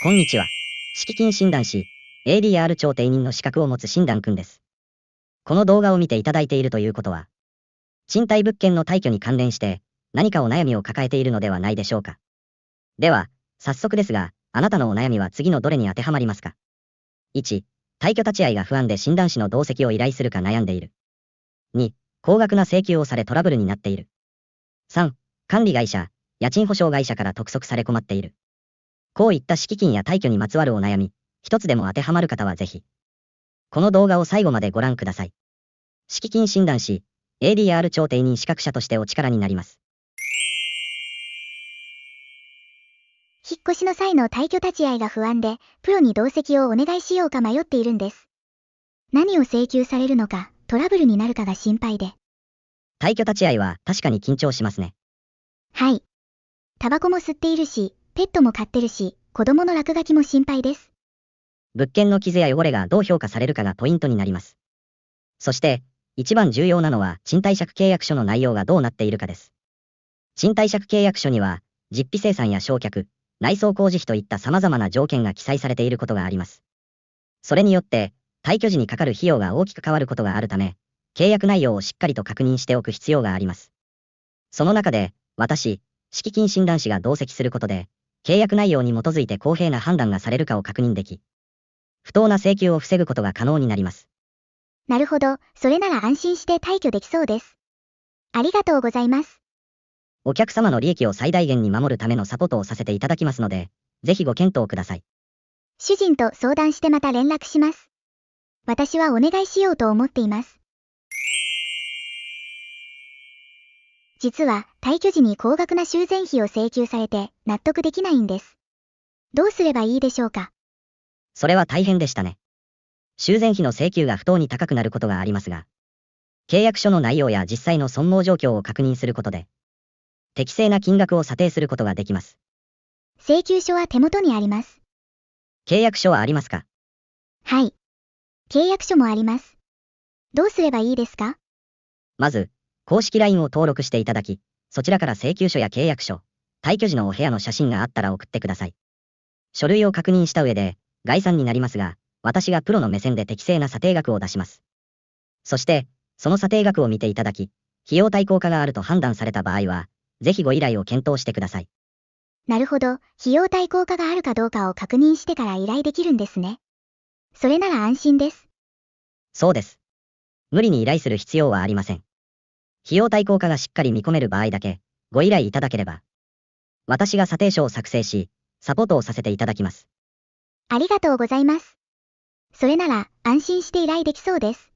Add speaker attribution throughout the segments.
Speaker 1: こんにちは。敷金診断士、ADR 調定人の資格を持つ診断くんです。この動画を見ていただいているということは、賃貸物件の退去に関連して何かお悩みを抱えているのではないでしょうか。では、早速ですが、あなたのお悩みは次のどれに当てはまりますか ?1、退去立ち会いが不安で診断士の同席を依頼するか悩んでいる。2、高額な請求をされトラブルになっている。3、管理会社、家賃保証会社から督促され困っている。こういった敷金や退去にまつわるお悩み、一つでも当てはまる方はぜひ、この動画を最後までご覧ください。敷金診断し、ADR 調停人資格者としてお力になります。
Speaker 2: 引っ越しの際の退去立ち会いが不安で、プロに同席をお願いしようか迷っているんです。何を請求されるのか、トラブルになるかが心配で。
Speaker 1: 退去立ち会いは確かに緊張しますね。
Speaker 2: はい。タバコも吸っているし、ペットも飼ってるし、子供の落書きも心配です。物件の傷や汚れがどう評価されるかがポイントになり
Speaker 1: ます。そして、一番重要なのは賃貸借契約書の内容がどうなっているかです。賃貸借契約書には、実費生産や焼却、内装工事費といった様々な条件が記載されていることがあります。それによって、退去時にかかる費用が大きく変わることがあるため、契約内容をしっかりと確認しておく必要があります。その中で、私、敷金診断士が同席することで、契約内容に基づいて公平な判断がされるかを確認でき、不当な請求を防ぐことが可能になります。
Speaker 2: なるほど、それなら安心して退去できそうです。ありがとうございます。
Speaker 1: お客様の利益を最大限に守るためのサポートをさせていただきますので、ぜひご検討ください。
Speaker 2: 主人と相談してまた連絡します。私はお願いしようと思っています。実は退去時に高額な修繕費を請求されて納得できないんです。どうすればいいでしょうか
Speaker 1: それは大変でしたね。修繕費の請求が不当に高くなることがありますが、契約書の内容や実際の損耗状況を確認することで、適正な金額を査定することができます。
Speaker 2: 請求書は手元にあります。
Speaker 1: 契約書はありますか
Speaker 2: はい。契約書もあります。どうすればいいですか
Speaker 1: まず、公式 LINE を登録していただき、そちらから請求書や契約書、退去時のお部屋の写真があったら送ってください。書類を確認した上で、概算になりますが、私がプロの目線で適正な査定額を出します。そして、その査定額を見ていただき、費用対効果があると判断された場合は、ぜひご依頼を検討してください。
Speaker 2: なるほど、費用対効果があるかどうかを確認してから依頼できるんですね。それなら安心です。
Speaker 1: そうです。無理に依頼する必要はありません。費用対効果がしっかり見込める場合だけ、ご依頼いただければ、私が査定書を作成し、サポートをさせていただきます。
Speaker 2: ありがとうございます。それなら、安心して依頼できそうです。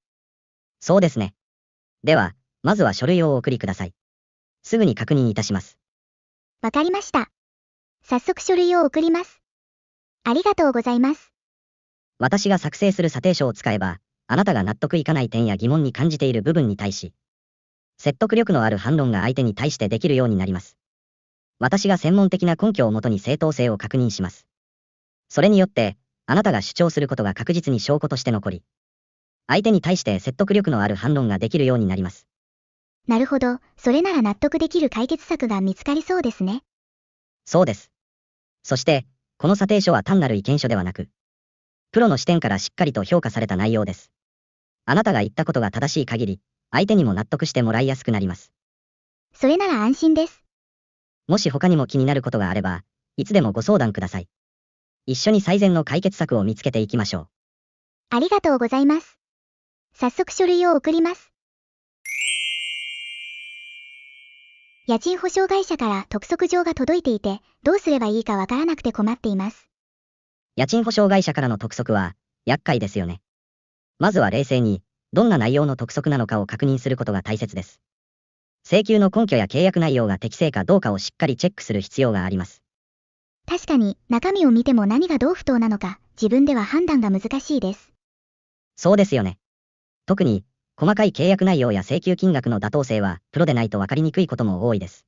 Speaker 1: そうですね。では、まずは書類をお送りください。すぐに確認いたします。
Speaker 2: わかりました。早速書類を送ります。ありがとうございます。
Speaker 1: 私が作成する査定
Speaker 2: 書を使えば、あなたが納得
Speaker 1: いかない点や疑問に感じている部分に対し、説得力のある反論が相手に対してできるようになります。私が専門的な根拠をもとに正当性を確認します。それによって、あなたが主張することが確実に証拠として残り、相手に対して説得力のある反論ができるようになります。
Speaker 2: なるほど、それなら納得できる解決策が見つかりそうですね。
Speaker 1: そうです。そして、この査定書は単なる意見書ではなく、プロの視点からしっかりと評価された内容です。あなたが言ったことが正しい限り、相手にも納得してもらいやすくなります。それなら安心です。もし他にも気になることがあれば、いつでもご相談ください。一緒に最善の解決策を見つけていきましょう。
Speaker 2: ありがとうございます。早速書類を送ります。家賃保証会社から督促状が届いていて、どうすればいいかわからなくて困っています。
Speaker 1: 家賃保証会社からの督促は、厄介ですよね。まずは冷静に、どんな内容の督促なのかを確認することが大切です。請求の根拠や契約内容が適正かどうかをしっかりチェックする必要があります。
Speaker 2: 確かに中身を見ても何がどう不当なのか自分では判断が難しいです。
Speaker 1: そうですよね。特に細かい契約内容や請求金額の妥当性はプロでないと分かりにくいことも多いです。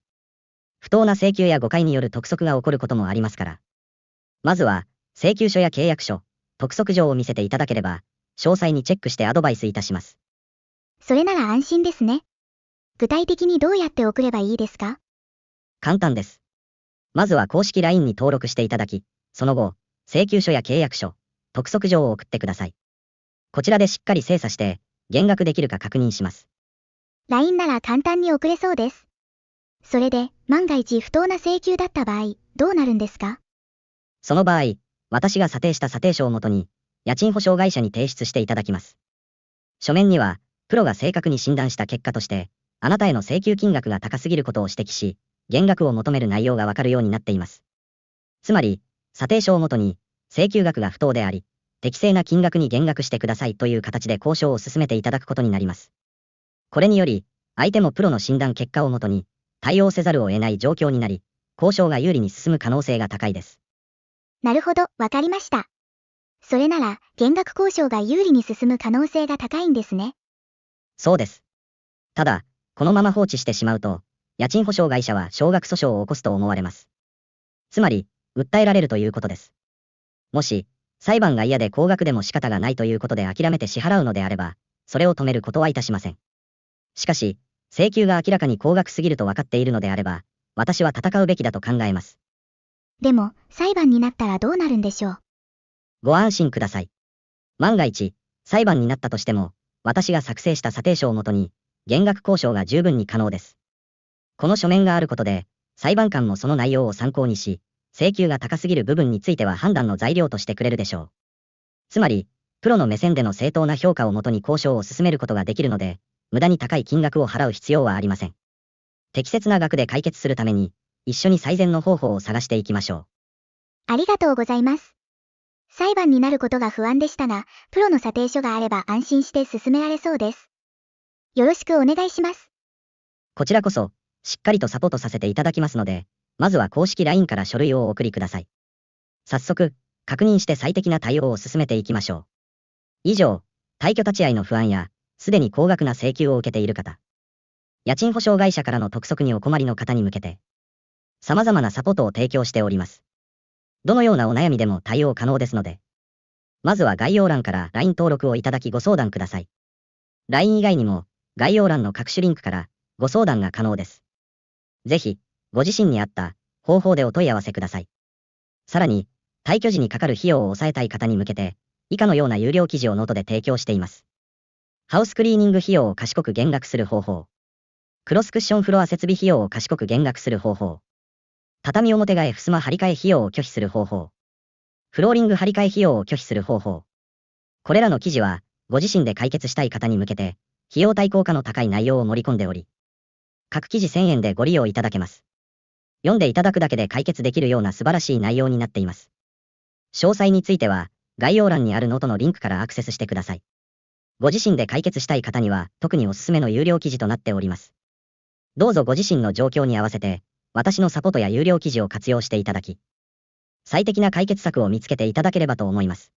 Speaker 1: 不当な請求や誤解による督促が起こることもありますから。まずは請求書や契約書、督促状を見せていただければ詳細にチェックしてアドバイスいたします。
Speaker 2: それなら安心ですね。具体的にどうやって送ればいいですか
Speaker 1: 簡単です。まずは公式 LINE に登録していただき、その後、請求書や契約書、督促状を送ってください。こちらでしっかり精査して、減額できるか確認します。
Speaker 2: LINE なら簡単に送れそうです。それで、万が一不当な請求だった場合、どうなるんですか
Speaker 1: その場合、私が査定した査定書をもとに、家賃保証会社に提出していただきます。書面には、プロが正確に診断した結果として、あなたへの請求金額が高すぎることを指摘し、減額を求める内容がわかるようになっています。つまり、査定書をもとに、請求額が不当であり、適正な金額に減額してくださいという形で交渉を進めていただくことになります。これにより、相手もプロの診断結果をもとに、対応せざるを得ない状況になり、交渉が有利に進む可能性が高いです。
Speaker 2: なるほど、わかりました。それなら、減額交渉が有利に進む可能性が高いんですね。
Speaker 1: そうです。ただ、このまま放置してしまうと、
Speaker 2: 家賃保証会
Speaker 1: 社は少額訴訟を起こすと思われます。つまり、訴えられるということです。もし、裁判が嫌で高額でも仕方がないということで諦めて支払うのであれば、それを止めることはいたしません。しかし、請求が明らかに高額すぎると分かっているのであれば、私は戦うべきだと考えます。
Speaker 2: でも、裁判になったらどうなるんでしょう。
Speaker 1: ご安心ください。万が一、裁判になったとしても、私が作成した査定書をもとに、減額交渉が十分に可能です。この書面があることで、裁判官もその内容を参考にし、請求が高すぎる部分については判断の材料としてくれるでしょう。つまり、プロの目線での正当な評価をもとに交渉を進めることができるので、無駄に高い金額を払う必要はありません。適切な額で解決するために、一緒に最善の方法を探していきましょう。
Speaker 2: ありがとうございます。裁判になることが不安でしたが、プロの査定書があれば安心して進められそうです。よろしくお願いします。
Speaker 1: こちらこそ、しっかりとサポートさせていただきますので、まずは公式 LINE から書類をお送りください。早速、確認して最適な対応を進めていきましょう。以上、退去立ち会いの不安や、すでに高額な請求を受けている方、家賃保証会社からの督促にお困りの方に向けて、様々なサポートを提供しております。どのようなお悩みでも対応可能ですので、まずは概要欄から LINE 登録をいただきご相談ください。LINE 以外にも、概要欄の各種リンクからご相談が可能です。ぜひ、ご自身に合った方法でお問い合わせください。さらに、退去時にかかる費用を抑えたい方に向けて、以下のような有料記事をノートで提供しています。ハウスクリーニング費用を賢く減額する方法。クロスクッションフロア設備費用を賢く減額する方法。畳表替え襖張り替え費用を拒否する方法。フローリング張り替え費用を拒否する方法。これらの記事は、ご自身で解決したい方に向けて、費用対効果の高い内容を盛り込んでおり、各記事1000円でご利用いただけます。読んでいただくだけで解決できるような素晴らしい内容になっています。詳細については、概要欄にあるノートのリンクからアクセスしてください。ご自身で解決したい方には、特におすすめの有料記事となっております。どうぞご自身の状況に合わせて、私のサポートや有料記事を活用していただき、最適な解決策を見つけていただければと思います。